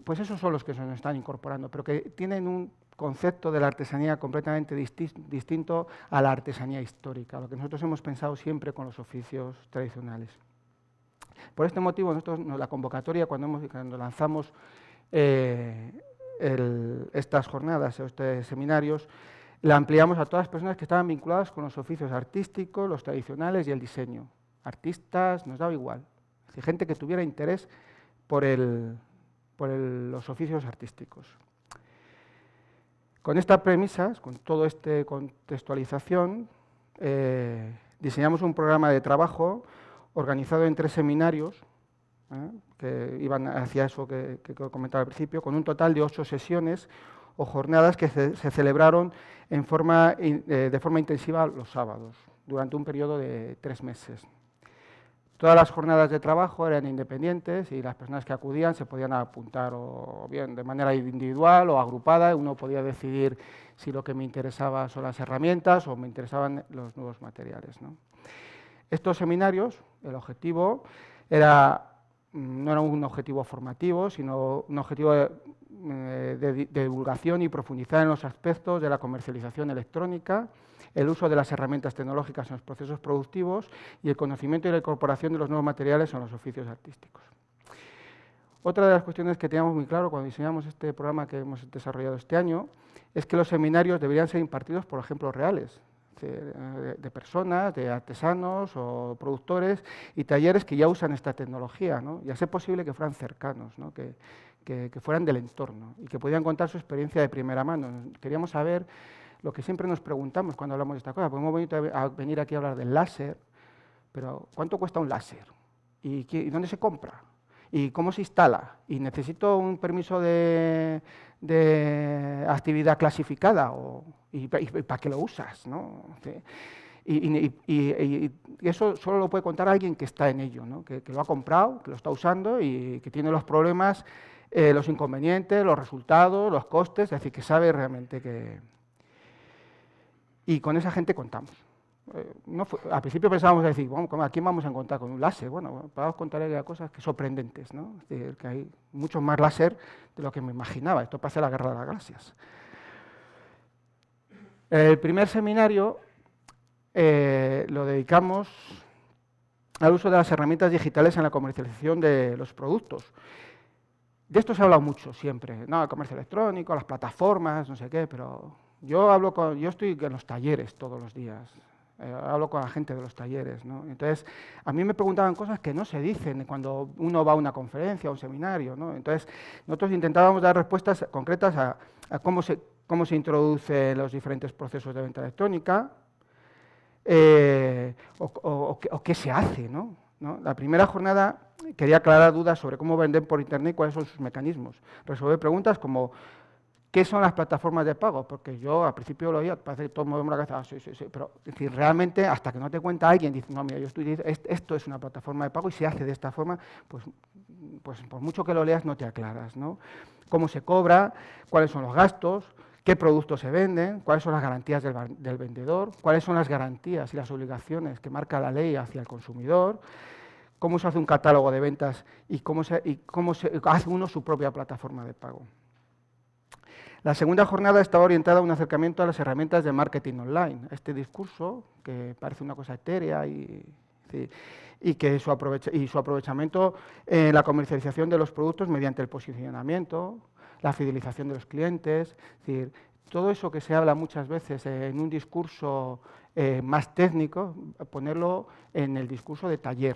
pues esos son los que se nos están incorporando, pero que tienen un concepto de la artesanía completamente distinto a la artesanía histórica, lo que nosotros hemos pensado siempre con los oficios tradicionales. Por este motivo, nosotros, la convocatoria, cuando, hemos, cuando lanzamos eh, estas jornadas, estos seminarios, la ampliamos a todas las personas que estaban vinculadas con los oficios artísticos, los tradicionales y el diseño. Artistas, nos daba igual. gente que tuviera interés por, los oficios artísticos. Con estas premisas, con toda esta contextualización, eh, diseñamos un programa de trabajo organizado en tres seminarios, ¿eh? que iban hacia eso que, que comentaba al principio, con un total de ocho sesiones o jornadas que se, celebraron eh, de forma intensiva los sábados, durante un periodo de tres meses. Todas las jornadas de trabajo eran independientes y las personas que acudían se podían apuntar o bien de manera individual o agrupada. Uno podía decidir si lo que me interesaba son las herramientas o me interesaban los nuevos materiales. Estos seminarios, el objetivo era Mm, no era un objetivo formativo, sino un objetivo eh, de, divulgación y profundizar en los aspectos de la comercialización electrónica, el uso de las herramientas tecnológicas en los procesos productivos y el conocimiento y la incorporación de los nuevos materiales en los oficios artísticos. Otra de las cuestiones que teníamos muy claro cuando diseñamos este programa que hemos desarrollado este año es que los seminarios deberían ser impartidos por ejemplos reales, eh, de, personas, de artesanos o productores y talleres que ya usan esta tecnología, ¿no? y a posible que fueran cercanos, que, fueran del entorno y que pudieran contar su experiencia de primera mano. Queríamos saber lo que siempre nos preguntamos cuando hablamos de esta cosa, porque es muy bonito venir aquí a hablar del láser, pero ¿cuánto cuesta un láser? y dónde se compra? ¿Y cómo se instala? ¿Y necesito un permiso de, de actividad clasificada o, y, para qué lo usas. ¿no? Y, eso solo lo puede contar alguien que está en ello, que, lo ha comprado, que lo está usando y que tiene los problemas, eh, los inconvenientes, los resultados, los costes, es decir, que sabe realmente que... Y con esa gente contamos. Eh, al principio pensábamos decir, bueno, ¿a quién vamos a encontrar con un láser? Bueno, para os contaré cosas que sorprendentes, ¿no? Es decir, que hay mucho más láser de lo que me imaginaba. Esto pasa la guerra de las gracias. El primer seminario eh, lo dedicamos al uso de las herramientas digitales en la comercialización de los productos. De esto se ha hablado mucho siempre, ¿no? El comercio electrónico, las plataformas, no sé qué, pero yo hablo con, yo estoy en los talleres todos los días, eh, hablo con la gente de los talleres. Entonces, a mí me preguntaban cosas que no se dicen cuando uno va a una conferencia, a un seminario. Entonces, nosotros intentábamos dar respuestas concretas a, cómo, se, cómo se introducen los diferentes procesos de venta electrónica eh, o, qué se hace. La primera jornada quería aclarar dudas sobre cómo venden por Internet y cuáles son sus mecanismos. Resolver preguntas como ¿Qué son las plataformas de pago? Porque yo al principio lo oía, parece que todo el la cabeza, pero es realmente hasta que no te cuenta alguien, dice, no, mira, yo estoy, esto es una plataforma de pago y se hace de esta forma, pues, pues por mucho que lo leas no te aclaras, ¿Cómo se cobra? ¿Cuáles son los gastos? ¿Qué productos se venden? ¿Cuáles son las garantías del, vendedor? ¿Cuáles son las garantías y las obligaciones que marca la ley hacia el consumidor? ¿Cómo se hace un catálogo de ventas y cómo, se, y cómo se hace uno su propia plataforma de pago? La segunda jornada estaba orientada a un acercamiento a las herramientas de marketing online. Este discurso, que parece una cosa etérea y, que su, aprovechamiento en la comercialización de los productos mediante el posicionamiento, la fidelización de los clientes, todo eso que se habla muchas veces en un discurso eh, más técnico, ponerlo en el discurso de taller,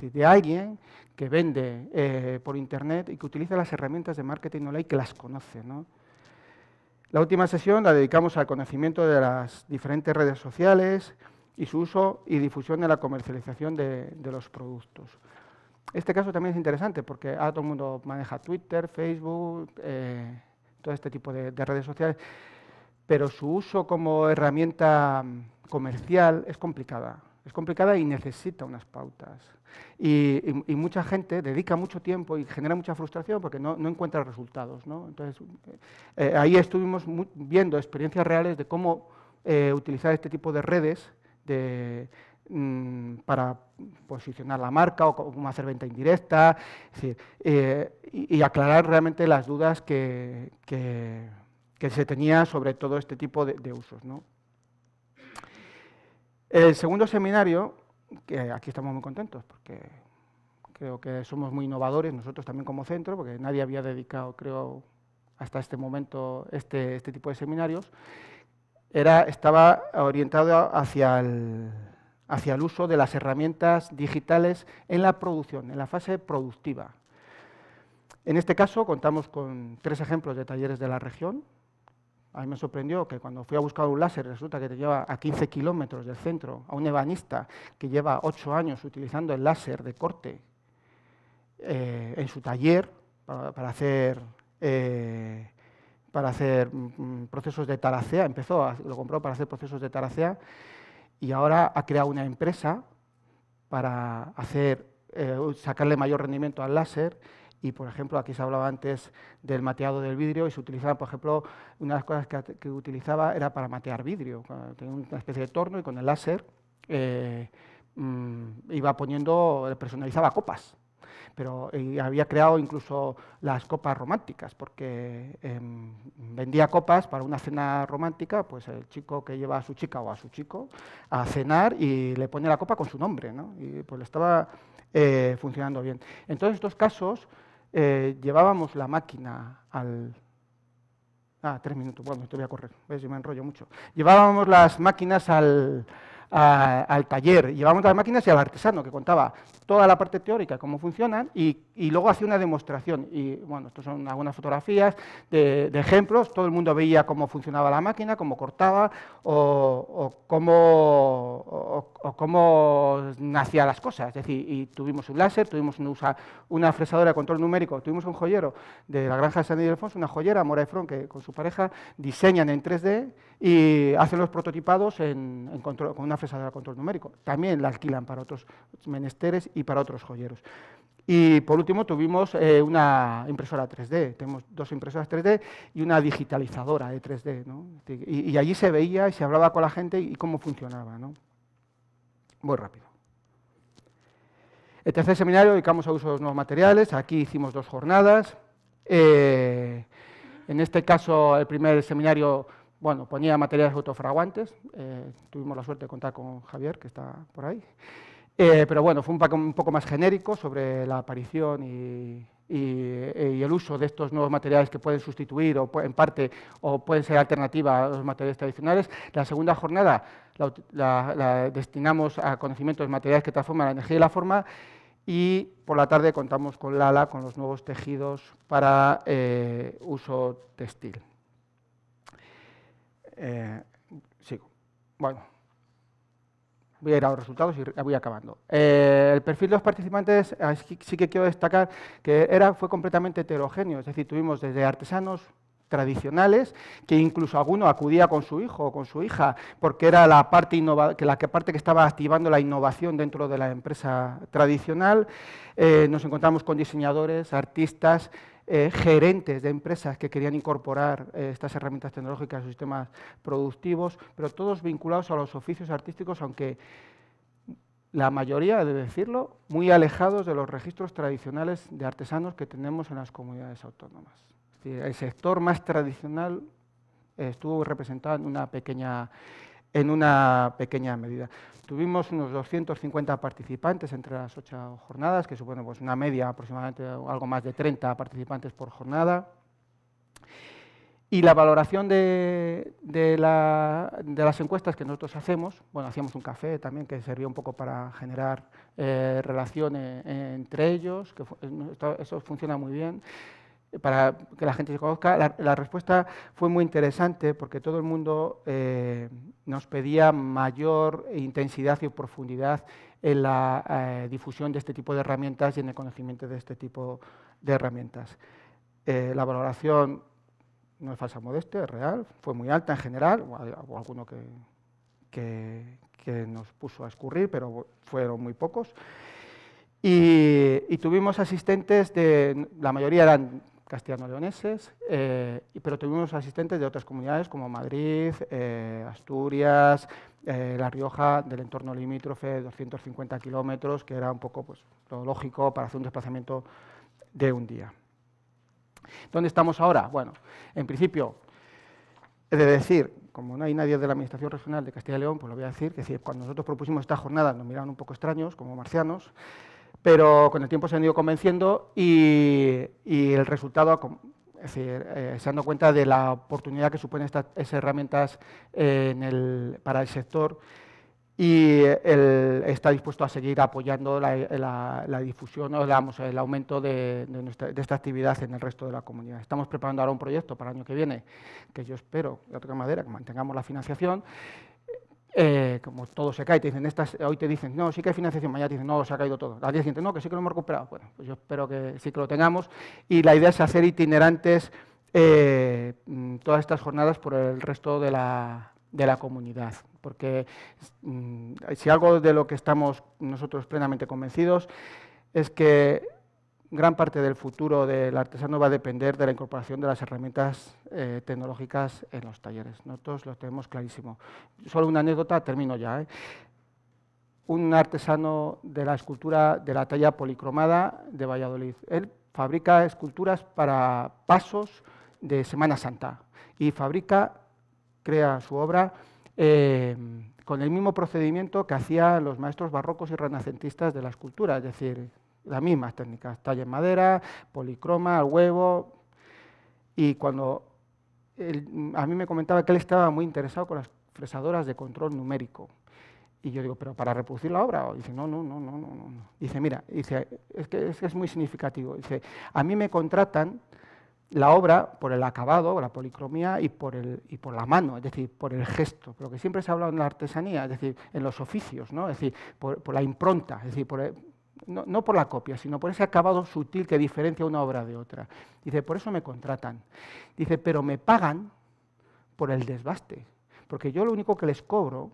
de alguien que vende eh, por Internet y que utiliza las herramientas de marketing online que las conoce. ¿no? La última sesión la dedicamos al conocimiento de las diferentes redes sociales y su uso y difusión de la comercialización de, los productos. Este caso también es interesante porque ahora todo el mundo maneja Twitter, Facebook, eh, todo este tipo de, de redes sociales, pero su uso como herramienta comercial es complicada. Es complicada y necesita unas pautas. Y, mucha gente dedica mucho tiempo y genera mucha frustración porque no, encuentra resultados. Entonces, eh, eh, ahí estuvimos viendo experiencias reales de cómo eh, utilizar este tipo de redes mm, para posicionar la marca o cómo hacer venta indirecta y, aclarar realmente las dudas que, se tenía sobre todo este tipo de, usos. El segundo seminario que aquí estamos muy contentos porque creo que somos muy innovadores nosotros también como centro, porque nadie había dedicado, creo, hasta este momento este, este tipo de seminarios. Era, estaba orientado hacia hacia el uso de las herramientas digitales en la producción, en la fase productiva. En este caso contamos con tres ejemplos de talleres de la región, a mí me sorprendió que cuando fui a buscar un láser resulta que te lleva a 15 kilómetros del centro, a un ebanista que lleva 8 años utilizando el láser de corte eh, en su taller para, hacer, para hacer eh, mm, procesos de taracea, empezó, lo compró para hacer procesos de taracea y ahora ha creado una empresa para hacer, eh, sacarle mayor rendimiento al láser y, por ejemplo, aquí se hablaba antes del mateado del vidrio y se utilizaba, por ejemplo, una de las cosas que, utilizaba era para matear vidrio. Tenía una especie de torno y con el láser eh, mm, iba poniendo, personalizaba copas. Pero había creado incluso las copas románticas, porque em, vendía copas para una cena romántica, pues el chico que lleva a su chica o a su chico a cenar y le pone la copa con su nombre, ¿no? Y pues le estaba eh, funcionando bien. En todos estos casos, eh, llevábamos la máquina al... Ah, tres minutos, bueno, te voy a correr, ves, yo me enrollo mucho. Llevábamos las máquinas al, al taller, llevábamos las máquinas y al artesano que contaba toda la parte teórica, cómo funcionan, y, luego hacía una demostración. Y bueno, estas son algunas fotografías de, ejemplos, todo el mundo veía cómo funcionaba la máquina, cómo cortaba o, cómo, o, cómo nacía las cosas. Es decir, y tuvimos un láser, tuvimos una, fresadora de control numérico, tuvimos un joyero de la granja de San Ildefonso, una joyera, Mora front que con su pareja diseñan en 3D y hacen los prototipados en, con una fresadora procesador control numérico. También la alquilan para otros menesteres y para otros joyeros. Y por último tuvimos eh, una impresora 3D, tenemos dos impresoras 3D y una digitalizadora de 3D. Y, allí se veía y se hablaba con la gente y cómo funcionaba. Muy rápido. El tercer seminario dedicamos a uso de los nuevos materiales. Aquí hicimos dos jornadas. Eh, en este caso, el primer seminario bueno, ponía materiales autofraguantes, eh, tuvimos la suerte de contar con Javier, que está por ahí, eh, pero bueno, fue un, poco más genérico sobre la aparición y, el uso de estos nuevos materiales que pueden sustituir o en parte o pueden ser alternativa a los materiales tradicionales. La segunda jornada la, destinamos a conocimientos de materiales que transforman la energía y la forma y por la tarde contamos con Lala con los nuevos tejidos para eh, uso textil. Eh, sigo. Bueno, voy a ir a los resultados y voy acabando. Eh, el perfil de los participantes, ah, sí que quiero destacar que era, fue completamente heterogéneo, es decir, tuvimos desde artesanos, tradicionales, que incluso alguno acudía con su hijo o con su hija, porque era la parte, que, parte que estaba activando la innovación dentro de la empresa tradicional. Eh, nos encontramos con diseñadores, artistas, eh, gerentes de empresas que querían incorporar eh, estas herramientas tecnológicas a sus sistemas productivos, pero todos vinculados a los oficios artísticos, aunque la mayoría, de decirlo, muy alejados de los registros tradicionales de artesanos que tenemos en las comunidades autónomas. Este, el sector más tradicional eh, estuvo representado en una pequeña, en una pequeña medida. Tuvimos unos 250 participantes entre las ocho jornadas, que supone pues, una media aproximadamente algo más de 30 participantes por jornada. Y la valoración de, las encuestas que nosotros hacemos, bueno, hacíamos un café también que servía un poco para generar eh, relaciones eh, entre ellos, que eso funciona muy bien para que la gente se conozca. La, respuesta fue muy interesante porque todo el mundo eh, nos pedía mayor intensidad y profundidad en la eh, difusión de este tipo de herramientas y en el conocimiento de este tipo de herramientas. Eh, la valoración no es falsa modesta, es real, fue muy alta en general, o alguno que, nos puso a escurrir, pero fueron muy pocos. Y, y, tuvimos asistentes de, la mayoría eran castellano-leoneses, eh, pero tuvimos asistentes de otras comunidades como Madrid, eh, Asturias, eh, La Rioja, del entorno limítrofe, 250 kilómetros, que era un poco pues, lo lógico para hacer un desplazamiento de un día. ¿Dónde estamos ahora? Bueno, en principio, he de decir, como no hay nadie de la Administración Regional de Castilla León, pues lo voy a decir, que cuando nosotros propusimos esta jornada nos miraron un poco extraños, como marcianos, pero con el tiempo se han ido convenciendo y, el resultado, es decir, eh, se han dado cuenta de la oportunidad que suponen esas herramientas para el sector y él está dispuesto a seguir apoyando la, difusión o el aumento de, esta actividad en el resto de la comunidad. Estamos preparando ahora un proyecto para el año que viene, que yo espero, de otra manera, que mantengamos la financiación, eh, como todo se cae, dicen, eh, hoy te dicen, no, sí que hay financiación, mañana te dicen, no, se ha caído todo. la día siguiente, no, que sí que lo hemos recuperado. Bueno, pues yo espero que sí que lo tengamos. Y la idea es hacer itinerantes eh, mm, todas estas jornadas por el resto de la, comunidad. Porque mm, si algo de lo que estamos nosotros plenamente convencidos es que gran parte del futuro del artesano va a depender de la incorporación de las herramientas eh, tecnológicas en los talleres. Nosotros lo tenemos clarísimo. Solo una anécdota, termino ya. ¿eh? Un artesano de la escultura de la talla policromada de Valladolid. Él fabrica esculturas para pasos de Semana Santa y fabrica, crea su obra eh, con el mismo procedimiento que hacían los maestros barrocos y renacentistas de la escultura, es decir, las mismas técnicas, talla en madera, policroma, huevo. Y cuando a mí me comentaba que él estaba muy interesado con las fresadoras de control numérico. Y yo digo, pero para reproducir la obra. Y dice, no, no, no, no, no, no. Dice, mira, dice, es que, es muy significativo. Dice, a mí me contratan la obra por el acabado, la policromía y por, el, y por la mano, es decir, por el gesto, lo que siempre se ha hablado en la artesanía, es decir, en los oficios, ¿no? es decir, por, la impronta, es decir, por, no, por la copia, sino por ese acabado sutil que diferencia una obra de otra. Dice, por eso me contratan. Dice, pero me pagan por el desbaste, porque yo lo único que les cobro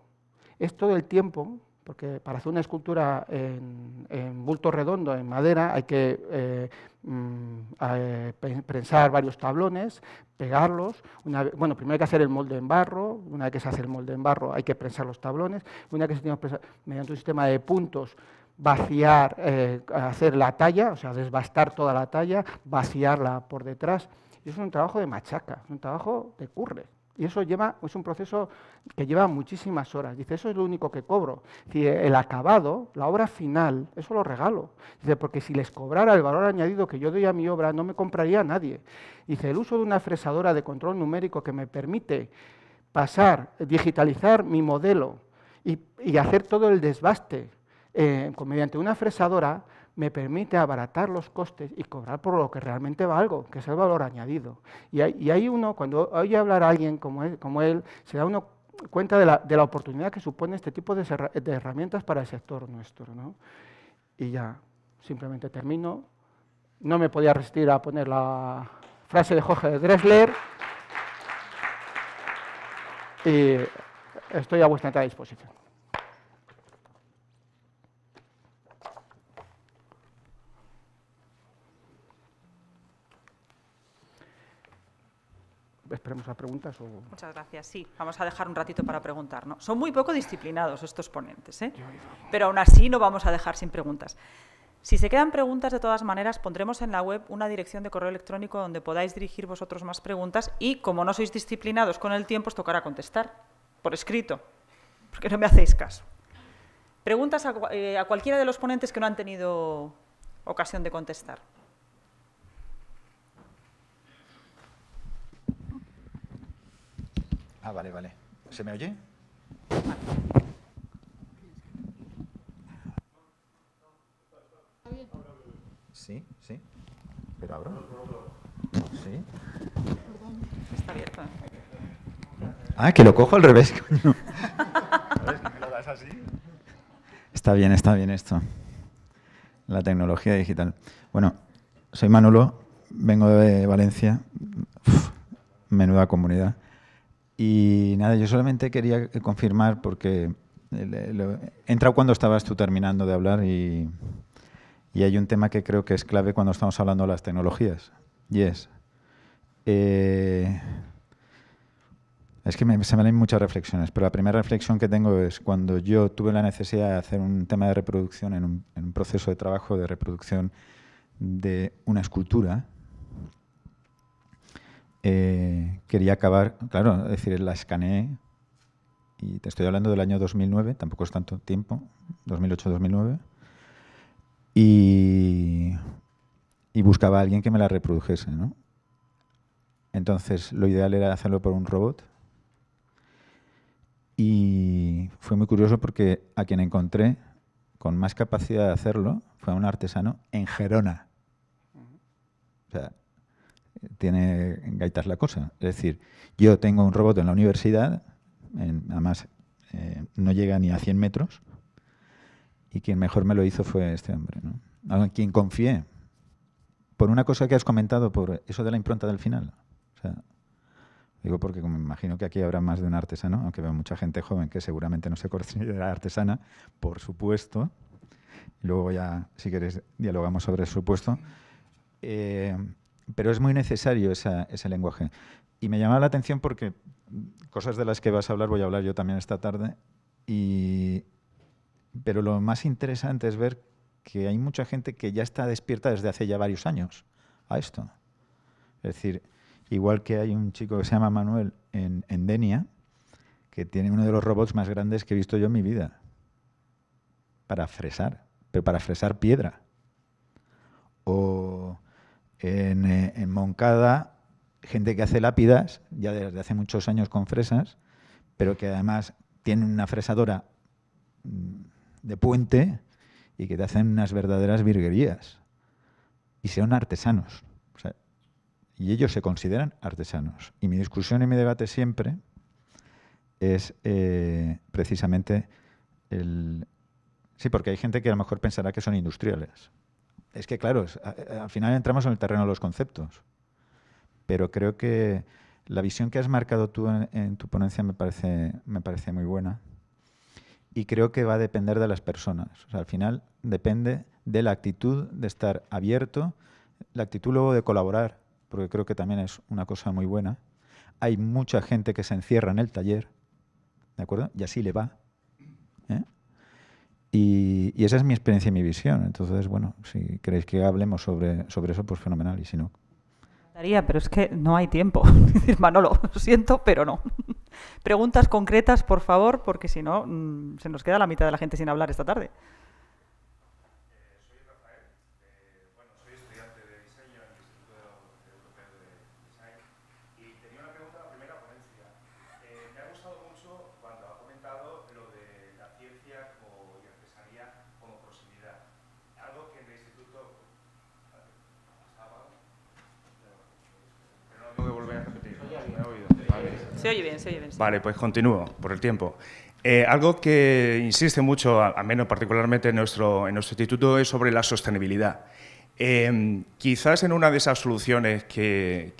es todo el tiempo, porque para hacer una escultura en, bulto redondo, en madera, hay que eh, mm, eh, prensar varios tablones, pegarlos, una, bueno, primero hay que hacer el molde en barro, una vez que se hace el molde en barro hay que prensar los tablones, una vez que se tiene que prensar mediante un sistema de puntos, vaciar, eh, hacer la talla, o sea, desbastar toda la talla, vaciarla por detrás. es un trabajo de machaca, es un trabajo de curre. Y eso lleva, es un proceso que lleva muchísimas horas. Dice, eso es lo único que cobro. el acabado, la obra final, eso lo regalo. Dice, porque si les cobrara el valor añadido que yo doy a mi obra, no me compraría a nadie. Dice, el uso de una fresadora de control numérico que me permite pasar, digitalizar mi modelo y, y hacer todo el desbaste eh, mediante una fresadora, me permite abaratar los costes y cobrar por lo que realmente valgo, que es el valor añadido. Y hay, hay uno, cuando oye hablar a alguien como él, como él se da uno cuenta de la, de la oportunidad que supone este tipo de, herramientas para el sector nuestro. ¿no? Y ya, simplemente termino. No me podía resistir a poner la frase de Jorge Dressler. Y estoy a vuestra disposición. a preguntas. Muchas gracias. Sí, vamos a dejar un ratito para preguntar. ¿no? Son muy poco disciplinados estos ponentes, ¿eh? pero aún así no vamos a dejar sin preguntas. Si se quedan preguntas, de todas maneras, pondremos en la web una dirección de correo electrónico donde podáis dirigir vosotros más preguntas y, como no sois disciplinados con el tiempo, os tocará contestar por escrito, porque no me hacéis caso. Preguntas a eh, cualquiera de los ponentes que no han tenido ocasión de contestar. Ah, vale, vale. ¿Se me oye? Sí, sí. ¿Pero abro? Sí. Está abierto. ¿eh? Ah, que lo cojo al revés, coño. Está bien, está bien esto. La tecnología digital. Bueno, soy Manolo, vengo de Valencia. menuda comunidad. Y nada, yo solamente quería eh, confirmar porque eh, entra cuando estabas tú terminando de hablar y, hay un tema que creo que es clave cuando estamos hablando de las tecnologías. Y es... Eh, es que se me leen muchas reflexiones, pero la primera reflexión que tengo es cuando yo tuve la necesidad de hacer un tema de reproducción en un proceso de trabajo de reproducción de una escultura, eh, quería acabar, claro, es decir, la escaneé, y te estoy hablando del año 2009, tampoco es tanto tiempo, 2008-2009, y, buscaba a alguien que me la reprodujese, Entonces, lo ideal era hacerlo por un robot. Y fue muy curioso porque a quien encontré con más capacidad de hacerlo fue a un artesano en Gerona tiene gaitas la cosa. Es decir, yo tengo un robot en la universidad, además eh, no llega ni a 100 metros, y quien mejor me lo hizo fue este hombre. ¿no? A quien confié. Por una cosa que has comentado, por eso de la impronta del final. digo porque me imagino que aquí habrá más de un artesano, aunque veo mucha gente joven que seguramente no se la artesana, por supuesto. Luego ya, si quieres dialogamos sobre el supuesto. Eh, pero es muy necesario ese lenguaje. Y me llamaba la atención porque cosas de las que vas a hablar voy a hablar yo también esta tarde, pero lo más interesante es ver que hay mucha gente que ya está despierta desde hace ya varios años a esto. Es decir, igual que hay un chico que se llama Manuel en, en Denia, que tiene uno de los robots más grandes que he visto yo en mi vida, para fresar, pero para fresar piedra. O eh, en, Moncada gente que hace lápidas, ya desde hace muchos años con fresas, pero que además tiene una fresadora mm, de puente y que te hacen unas verdaderas virguerías. Y son artesanos. y ellos se consideran artesanos. Y mi discusión y mi debate siempre es eh, precisamente el... Sí, porque hay gente que a lo mejor pensará que son industriales es que, claro, eh, al final entramos en el terreno de los conceptos. Pero creo que la visión que has marcado tú en, tu ponencia me parece, muy buena. Y creo que va a depender de las personas. al final depende de la actitud de estar abierto, la actitud luego de colaborar, porque creo que también es una cosa muy buena. Hay mucha gente que se encierra en el taller, ¿de acuerdo? Y así le va. ¿eh? Y, esa es mi experiencia y mi visión. Entonces, bueno, si queréis que hablemos sobre, sobre eso, pues fenomenal. Y si no. pero es que no hay tiempo. Manolo, lo siento, pero no. Preguntas concretas, por favor, porque si no, mm, se nos queda la mitad de la gente sin hablar esta tarde. bien, bien. Vale, pues continúo por el tiempo. Eh, algo que insiste mucho, al menos particularmente en nuestro, en nuestro instituto, es sobre la sostenibilidad. Em, quizás en una de esas soluciones que,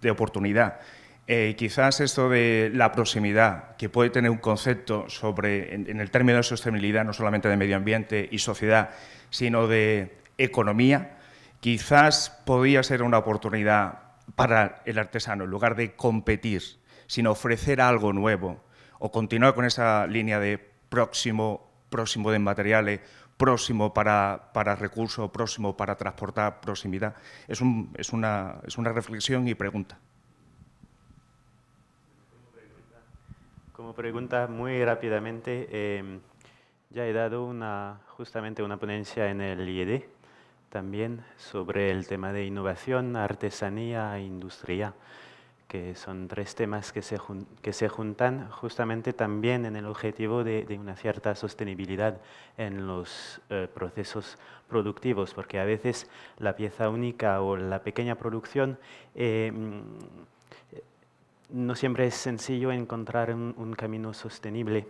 de oportunidad, eh, quizás esto de la proximidad, que puede tener un concepto sobre, en el término de sostenibilidad, no solamente de medio ambiente y sociedad, sino de economía, quizás podría ser una oportunidad para el artesano, en lugar de competir, sino ofrecer algo nuevo o continuar con esa línea de próximo, próximo de materiales, próximo para, para recursos, próximo para transportar, proximidad. Es, un, es, una, es una reflexión y pregunta. Como pregunta, muy rápidamente, eh, ya he dado una, justamente una ponencia en el IED también sobre el tema de innovación, artesanía e industria, que son tres temas que se, que se juntan justamente también en el objetivo de, una cierta sostenibilidad en los eh, procesos productivos, porque a veces la pieza única o la pequeña producción em, no siempre es sencillo encontrar un camino sostenible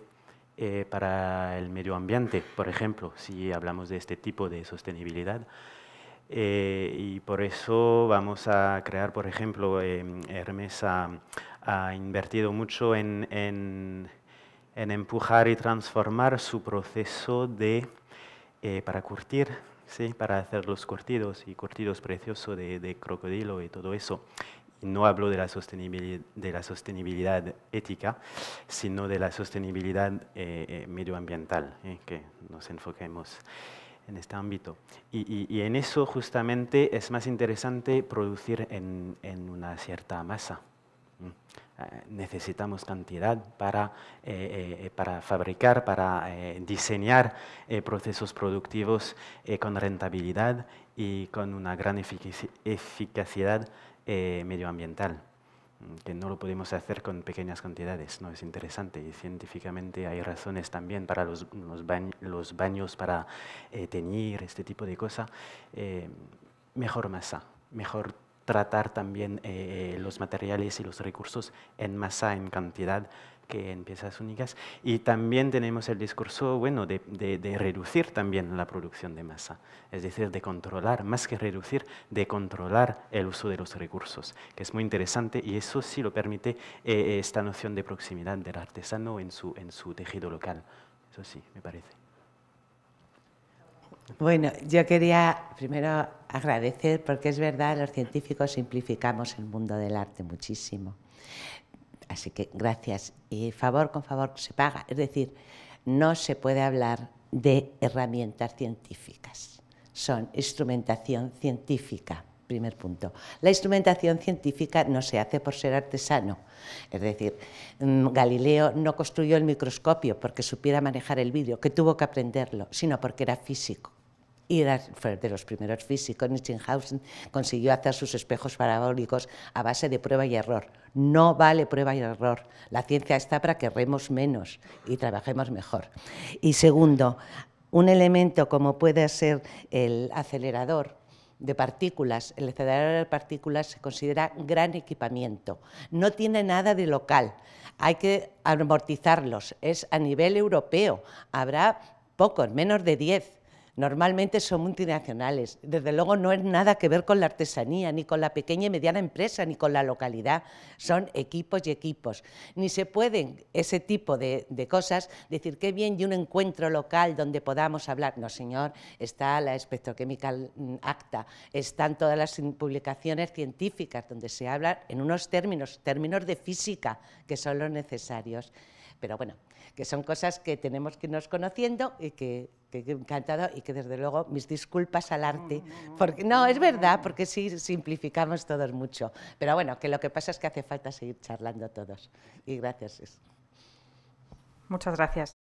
eh, para el medio ambiente, por ejemplo, si hablamos de este tipo de sostenibilidad. Eh, y por eso vamos a crear, por ejemplo, em, Hermes ha, invertido mucho en, en, empujar y transformar su proceso de, eh, para curtir, ¿sí? para hacer los curtidos y curtidos preciosos de, de crocodilo y todo eso no hablo de la sostenibilidad, de la sostenibilidad ética, sino de la sostenibilidad eh, eh, medioambiental, eh, que nos enfoquemos en este ámbito. Y, en eso justamente es más interesante producir en, una cierta masa. Mm. necesitamos cantidad para, para fabricar, para diseñar procesos productivos con rentabilidad y con una gran eficacia eficacidad eh, medioambiental, mm, que no lo podemos hacer con pequeñas cantidades, no es interesante. Y científicamente hay razones también para los, los, los baños, para eh, teñir, este tipo de cosas. Eh, mejor masa, mejor tratar también los materiales y los recursos en masa, en cantidad, que en piezas únicas, Y también tenemos el discurso bueno, de, reducir también la producción de masa, es decir, de controlar, más que reducir, de controlar el uso de los recursos, que es muy interesante y eso sí lo permite eh, esta noción de proximidad del artesano en su, en su tejido local. Eso sí, me parece. Bueno, yo quería primero agradecer, porque es verdad, los científicos simplificamos el mundo del arte muchísimo así que gracias. Y favor con favor se paga. Es decir, no se puede hablar de herramientas científicas. Son instrumentación científica, primer punto. La instrumentación científica no se hace por ser artesano. Es decir, mm, Galileo no construyó el microscopio porque supiera manejar el vidrio, que tuvo que aprenderlo, sino porque era físico y de los primeros físicos, Hausen consiguió hacer sus espejos parabólicos a base de prueba y error. No vale prueba y error. La ciencia está para que remos menos y trabajemos mejor. Y segundo, un elemento como puede ser el acelerador, de partículas, el acelerador de partículas se considera gran equipamiento. No tiene nada de local, hay que amortizarlos, es a nivel europeo, habrá pocos, menos de 10 normalmente son multinacionales. Desde luego no es nada que ver con la artesanía, ni con la pequeña y mediana empresa, ni con la localidad. Son equipos y equipos. Ni se pueden ese tipo de, cosas decir qué bien y un encuentro local donde podamos hablar. No, señor, está la espectroquímica mm, Acta, están todas las publicaciones científicas donde se habla en unos términos, términos de física, que son los necesarios. Pero bueno, que son cosas que tenemos que irnos conociendo y que que encantado y que desde luego mis disculpas al arte, porque no, es verdad, porque sí simplificamos todos mucho, pero bueno, que lo que pasa es que hace falta seguir charlando todos. Y gracias. Muchas gracias.